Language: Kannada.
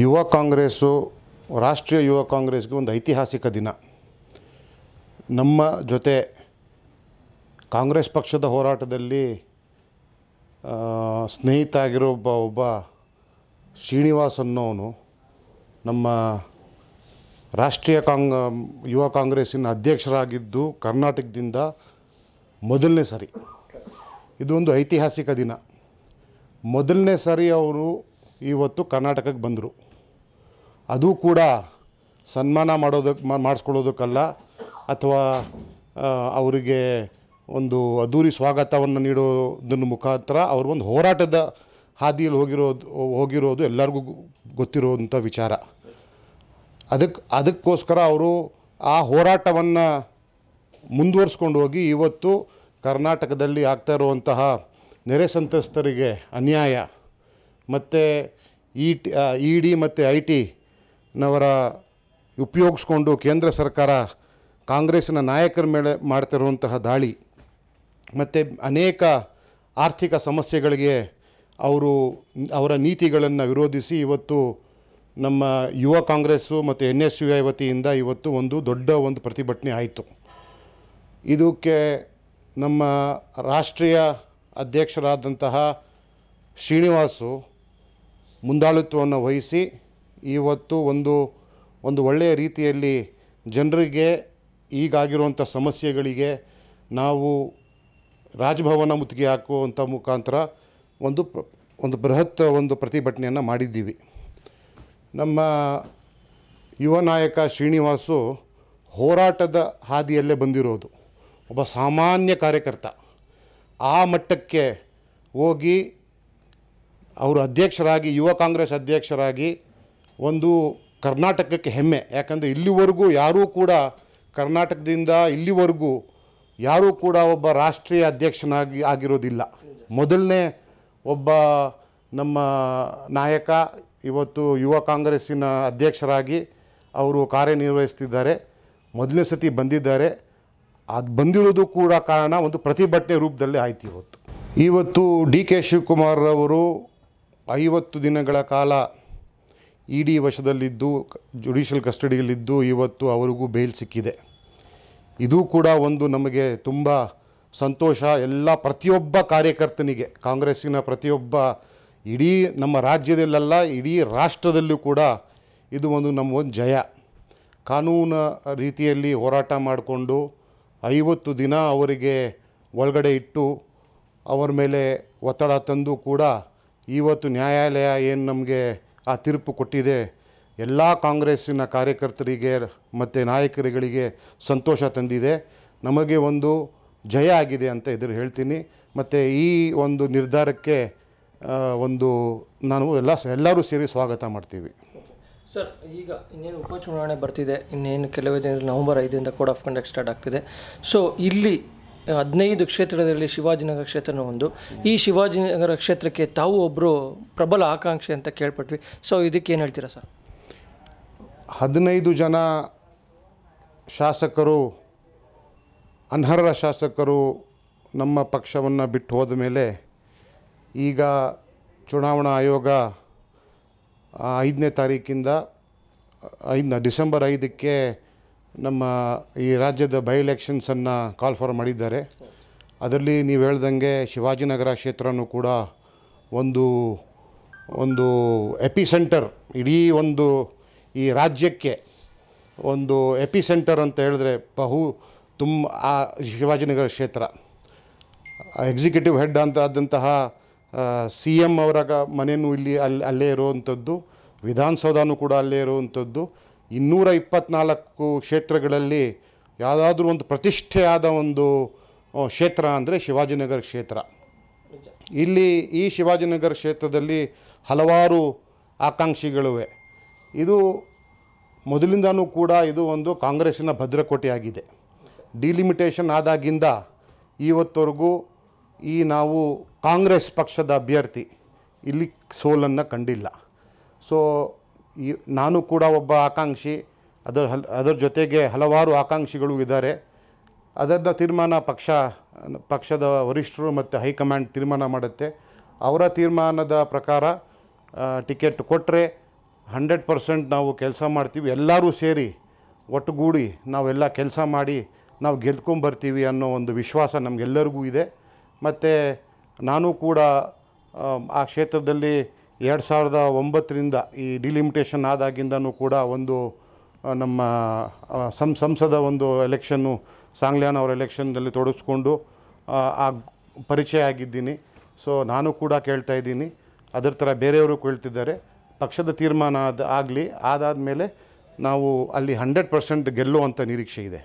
ಯುವ ಕಾಂಗ್ರೆಸ್ಸು ರಾಷ್ಟ್ರೀಯ ಯುವ ಕಾಂಗ್ರೆಸ್ಗೆ ಒಂದು ಐತಿಹಾಸಿಕ ದಿನ ನಮ್ಮ ಜೊತೆ ಕಾಂಗ್ರೆಸ್ ಪಕ್ಷದ ಹೋರಾಟದಲ್ಲಿ ಸ್ನೇಹಿತ ಆಗಿರೋ ಒಬ್ಬ ಒಬ್ಬ ಶ್ರೀನಿವಾಸ್ ಅನ್ನೋನು ನಮ್ಮ ರಾಷ್ಟ್ರೀಯ ಕಾಂಗ್ ಯುವ ಕಾಂಗ್ರೆಸ್ಸಿನ ಅಧ್ಯಕ್ಷರಾಗಿದ್ದು ಕರ್ನಾಟಕದಿಂದ ಮೊದಲನೇ ಸರಿ ಇದೊಂದು ಐತಿಹಾಸಿಕ ದಿನ ಮೊದಲನೇ ಸಾರಿ ಅವರು ಇವತ್ತು ಕರ್ನಾಟಕಕ್ಕೆ ಬಂದರು ಅದು ಕೂಡ ಸನ್ಮಾನ ಮಾಡೋದಕ್ಕೆ ಮಾಡಿಸ್ಕೊಳ್ಳೋದಕ್ಕಲ್ಲ ಅಥವಾ ಅವರಿಗೆ ಒಂದು ಅದ್ದೂರಿ ಸ್ವಾಗತವನ್ನು ನೀಡೋದನ್ನು ಮುಖಾಂತರ ಒಂದು ಹೋರಾಟದ ಹಾದಿಯಲ್ಲಿ ಹೋಗಿರೋದು ಹೋಗಿರೋದು ಎಲ್ಲರಿಗೂ ಗೊತ್ತಿರುವಂಥ ವಿಚಾರ ಅದಕ್ಕೆ ಅದಕ್ಕೋಸ್ಕರ ಅವರು ಆ ಹೋರಾಟವನ್ನು ಮುಂದುವರಿಸ್ಕೊಂಡು ಹೋಗಿ ಇವತ್ತು ಕರ್ನಾಟಕದಲ್ಲಿ ಆಗ್ತಾ ಇರುವಂತಹ ನೆರೆ ಸಂತ್ರಸ್ತರಿಗೆ ಅನ್ಯಾಯ ಮತ್ತು ಇ ಟಿ ಇ ಡಿ ಮತ್ತು ಐ ಟಿ ನವರ ಉಪಯೋಗಿಸ್ಕೊಂಡು ಕೇಂದ್ರ ಸರ್ಕಾರ ಕಾಂಗ್ರೆಸ್ನ ನಾಯಕರ ಮೇಲೆ ಮಾಡ್ತಿರುವಂತಹ ದಾಳಿ ಮತ್ತು ಅನೇಕ ಆರ್ಥಿಕ ಸಮಸ್ಯೆಗಳಿಗೆ ಅವರು ಅವರ ನೀತಿಗಳನ್ನು ವಿರೋಧಿಸಿ ಇವತ್ತು ನಮ್ಮ ಯುವ ಕಾಂಗ್ರೆಸ್ಸು ಮತ್ತು ಎನ್ ಎಸ್ ಯು ಐ ವತಿಯಿಂದ ಇವತ್ತು ಒಂದು ದೊಡ್ಡ ಒಂದು ಪ್ರತಿಭಟನೆ ಆಯಿತು ಇದಕ್ಕೆ ನಮ್ಮ ರಾಷ್ಟ್ರೀಯ ಅಧ್ಯಕ್ಷರಾದಂತಹ ಶ್ರೀನಿವಾಸು ಮುಂದಾಳತ್ವವನ್ನು ವಹಿಸಿ ಇವತ್ತು ಒಂದು ಒಂದು ಒಳ್ಳೆಯ ರೀತಿಯಲ್ಲಿ ಜನರಿಗೆ ಈಗಾಗಿರುವಂಥ ಸಮಸ್ಯೆಗಳಿಗೆ ನಾವು ರಾಜಭವನ ಮುತ್ತಿಗೆ ಹಾಕುವಂಥ ಮುಖಾಂತರ ಒಂದು ಒಂದು ಬೃಹತ್ ಒಂದು ಪ್ರತಿಭಟನೆಯನ್ನು ಮಾಡಿದ್ದೀವಿ ನಮ್ಮ ಯುವ ನಾಯಕ ಶ್ರೀನಿವಾಸು ಹೋರಾಟದ ಹಾದಿಯಲ್ಲೇ ಬಂದಿರೋದು ಒಬ್ಬ ಸಾಮಾನ್ಯ ಕಾರ್ಯಕರ್ತ ಆ ಮಟ್ಟಕ್ಕೆ ಹೋಗಿ ಅವರು ಅಧ್ಯಕ್ಷರಾಗಿ ಯುವ ಕಾಂಗ್ರೆಸ್ ಅಧ್ಯಕ್ಷರಾಗಿ ಒಂದು ಕರ್ನಾಟಕಕ್ಕೆ ಹೆಮ್ಮೆ ಯಾಕಂದರೆ ಇಲ್ಲಿವರೆಗೂ ಯಾರೂ ಕೂಡ ಕರ್ನಾಟಕದಿಂದ ಇಲ್ಲಿವರೆಗೂ ಯಾರೂ ಕೂಡ ಒಬ್ಬ ರಾಷ್ಟ್ರೀಯ ಅಧ್ಯಕ್ಷನಾಗಿ ಆಗಿರೋದಿಲ್ಲ ಮೊದಲನೇ ಒಬ್ಬ ನಮ್ಮ ನಾಯಕ ಇವತ್ತು ಯುವ ಕಾಂಗ್ರೆಸ್ಸಿನ ಅಧ್ಯಕ್ಷರಾಗಿ ಅವರು ಕಾರ್ಯನಿರ್ವಹಿಸ್ತಿದ್ದಾರೆ ಮೊದಲನೇ ಸತಿ ಬಂದಿದ್ದಾರೆ ಅದು ಬಂದಿರೋದು ಕೂಡ ಕಾರಣ ಒಂದು ಪ್ರತಿಭಟನೆ ರೂಪದಲ್ಲಿ ಆಯ್ತು ಇವತ್ತು ಇವತ್ತು ಡಿ ಕೆ ಶಿವಕುಮಾರ್ ಅವರು ಐವತ್ತು ದಿನಗಳ ಕಾಲ ಇ ವಶದಲ್ಲಿದ್ದು ಜುಡಿಷಿಯಲ್ ಕಸ್ಟಡಿಯಲ್ಲಿದ್ದು ಇವತ್ತು ಅವರಿಗೂ ಬೇಲ್ ಸಿಕ್ಕಿದೆ ಇದು ಕೂಡ ಒಂದು ನಮಗೆ ತುಂಬ ಸಂತೋಷ ಎಲ್ಲ ಪ್ರತಿಯೊಬ್ಬ ಕಾರ್ಯಕರ್ತನಿಗೆ ಕಾಂಗ್ರೆಸ್ಸಿನ ಪ್ರತಿಯೊಬ್ಬ ಇಡೀ ನಮ್ಮ ರಾಜ್ಯದಲ್ಲೆಲ್ಲ ಇಡೀ ರಾಷ್ಟ್ರದಲ್ಲೂ ಕೂಡ ಇದು ಒಂದು ನಮ್ಮ ಒಂದು ಜಯ ಕಾನೂನು ರೀತಿಯಲ್ಲಿ ಹೋರಾಟ ಮಾಡಿಕೊಂಡು ಐವತ್ತು ದಿನ ಅವರಿಗೆ ಒಳಗಡೆ ಇಟ್ಟು ಅವರ ಮೇಲೆ ಒತ್ತಡ ತಂದು ಕೂಡ ಇವತ್ತು ನ್ಯಾಯಾಲಯ ಏನು ನಮಗೆ ಆ ತೀರ್ಪು ಕೊಟ್ಟಿದೆ ಎಲ್ಲ ಕಾಂಗ್ರೆಸ್ಸಿನ ಕಾರ್ಯಕರ್ತರಿಗೆ ಮತ್ತು ನಾಯಕರುಗಳಿಗೆ ಸಂತೋಷ ತಂದಿದೆ ನಮಗೆ ಒಂದು ಜಯ ಆಗಿದೆ ಅಂತ ಇದ್ರು ಹೇಳ್ತೀನಿ ಮತ್ತು ಈ ಒಂದು ನಿರ್ಧಾರಕ್ಕೆ ಒಂದು ನಾನು ಎಲ್ಲ ಎಲ್ಲರೂ ಸೇರಿ ಸ್ವಾಗತ ಮಾಡ್ತೀವಿ ಸರ್ ಈಗ ಇನ್ನೇನು ಉಪಚುನಾವಣೆ ಬರ್ತಿದೆ ಇನ್ನೇನು ಕೆಲವೇ ದಿನ ನವಂಬರ್ ಐದರಿಂದ ಕೋಡ್ ಆಫ್ ಕಂಡಕ್ಟ್ ಸ್ಟಾರ್ಟ್ ಆಗ್ತಿದೆ ಸೊ ಇಲ್ಲಿ ಹದಿನೈದು ಕ್ಷೇತ್ರದಲ್ಲಿ ಶಿವಾಜಿನಗರ ಕ್ಷೇತ್ರನ ಒಂದು ಈ ಶಿವಾಜಿನಗರ ಕ್ಷೇತ್ರಕ್ಕೆ ತಾವು ಒಬ್ಬರು ಪ್ರಬಲ ಆಕಾಂಕ್ಷೆ ಅಂತ ಕೇಳ್ಪಟ್ವಿ ಸೊ ಇದಕ್ಕೆ ಏನು ಹೇಳ್ತೀರಾ ಸರ್ ಹದಿನೈದು ಜನ ಶಾಸಕರು ಅನರ್ಹ ಶಾಸಕರು ನಮ್ಮ ಪಕ್ಷವನ್ನು ಬಿಟ್ಟು ಹೋದ ಮೇಲೆ ಈಗ ಚುನಾವಣಾ ಆಯೋಗ ಐದನೇ ತಾರೀಕಿಂದ ಐದನ ಡಿಸೆಂಬರ್ ಐದಕ್ಕೆ ನಮ್ಮ ಈ ರಾಜ್ಯದ ಬೈ ಎಲೆಕ್ಷನ್ಸನ್ನು ಕಾಲ್ ಫಾರ್ ಮಾಡಿದ್ದಾರೆ ಅದರಲ್ಲಿ ನೀವು ಹೇಳ್ದಂಗೆ ಶಿವಾಜಿನಗರ ಕ್ಷೇತ್ರನೂ ಕೂಡ ಒಂದು ಒಂದು ಎಪಿ ಸೆಂಟರ್ ಇಡೀ ಒಂದು ಈ ರಾಜ್ಯಕ್ಕೆ ಒಂದು ಎಪಿ ಸೆಂಟರ್ ಅಂತ ಹೇಳಿದ್ರೆ ಬಹು ತುಂಬ ಆ ಶಿವಾಜಿನಗರ ಕ್ಷೇತ್ರ ಎಕ್ಸಿಕ್ಯೂಟಿವ್ ಹೆಡ್ ಅಂತ ಆದಂತಹ ಸಿ ಎಮ್ ಅವರ ಮನೆಯೂ ಇಲ್ಲಿ ಅಲ್ಲಿ ಅಲ್ಲೇ ಇರುವಂಥದ್ದು ವಿಧಾನಸೌಧನೂ ಕೂಡ ಅಲ್ಲೇ ಇರುವಂಥದ್ದು ಇನ್ನೂರ ಇಪ್ಪತ್ನಾಲ್ಕು ಕ್ಷೇತ್ರಗಳಲ್ಲಿ ಯಾವುದಾದ್ರೂ ಒಂದು ಪ್ರತಿಷ್ಠೆಯಾದ ಒಂದು ಕ್ಷೇತ್ರ ಅಂದರೆ ಶಿವಾಜಿನಗರ ಕ್ಷೇತ್ರ ಇಲ್ಲಿ ಈ ಶಿವಾಜಿನಗರ ಕ್ಷೇತ್ರದಲ್ಲಿ ಹಲವಾರು ಆಕಾಂಕ್ಷಿಗಳಿವೆ ಇದು ಮೊದಲಿಂದನೂ ಕೂಡ ಇದು ಒಂದು ಕಾಂಗ್ರೆಸ್ಸಿನ ಭದ್ರಕೋಟೆಯಾಗಿದೆ ಡಿಲಿಮಿಟೇಷನ್ ಆದಾಗಿಂದ ಇವತ್ತವರೆಗೂ ಈ ನಾವು ಕಾಂಗ್ರೆಸ್ ಪಕ್ಷದ ಅಭ್ಯರ್ಥಿ ಇಲ್ಲಿ ಸೋಲನ್ನು ಕಂಡಿಲ್ಲ ಸೊ ನಾನು ಕೂಡ ಒಬ್ಬ ಆಕಾಂಕ್ಷಿ ಅದರ ಹಲ್ ಅದರ ಜೊತೆಗೆ ಹಲವಾರು ಆಕಾಂಕ್ಷಿಗಳು ಇದ್ದಾರೆ ಅದರ ತೀರ್ಮಾನ ಪಕ್ಷ ಪಕ್ಷದ ವರಿಷ್ಠರು ಮತ್ತು ಹೈಕಮಾಂಡ್ ತೀರ್ಮಾನ ಮಾಡುತ್ತೆ ಅವರ ತೀರ್ಮಾನದ ಪ್ರಕಾರ ಟಿಕೆಟ್ ಕೊಟ್ಟರೆ ಹಂಡ್ರೆಡ್ ಪರ್ಸೆಂಟ್ ನಾವು ಕೆಲಸ ಮಾಡ್ತೀವಿ ಎಲ್ಲರೂ ಸೇರಿ ಒಟ್ಟುಗೂಡಿ ನಾವೆಲ್ಲ ಕೆಲಸ ಮಾಡಿ ನಾವು ಗೆದ್ಕೊಂಬರ್ತೀವಿ ಅನ್ನೋ ಒಂದು ವಿಶ್ವಾಸ ನಮಗೆಲ್ಲರಿಗೂ ಇದೆ ಮತ್ತು ನಾನು ಕೂಡ ಆ ಕ್ಷೇತ್ರದಲ್ಲಿ ಎರಡು ಸಾವಿರದ ಒಂಬತ್ತರಿಂದ ಈ ಡಿಲಿಮಿಟೇಷನ್ ಆದಾಗಿಂದನೂ ಕೂಡ ಒಂದು ನಮ್ಮ ಸಂ ಸಂಸದ ಒಂದು ಎಲೆಕ್ಷನ್ನು ಸಾಂಗ್ಲಿಯಾನ್ ಅವರ ಎಲೆಕ್ಷನ್ನಲ್ಲಿ ತೊಡಗಿಸ್ಕೊಂಡು ಆ ಪರಿಚಯ ಆಗಿದ್ದೀನಿ ಸೊ ನಾನು ಕೂಡ ಕೇಳ್ತಾ ಇದ್ದೀನಿ ಅದರ ಥರ ಬೇರೆಯವರು ಕೇಳ್ತಿದ್ದಾರೆ ಪಕ್ಷದ ತೀರ್ಮಾನ ಅದು ಆಗಲಿ ಅದಾದ ಮೇಲೆ ನಾವು ಅಲ್ಲಿ ಹಂಡ್ರೆಡ್ ಪರ್ಸೆಂಟ್ ಗೆಲ್ಲುವಂಥ ನಿರೀಕ್ಷೆ ಇದೆ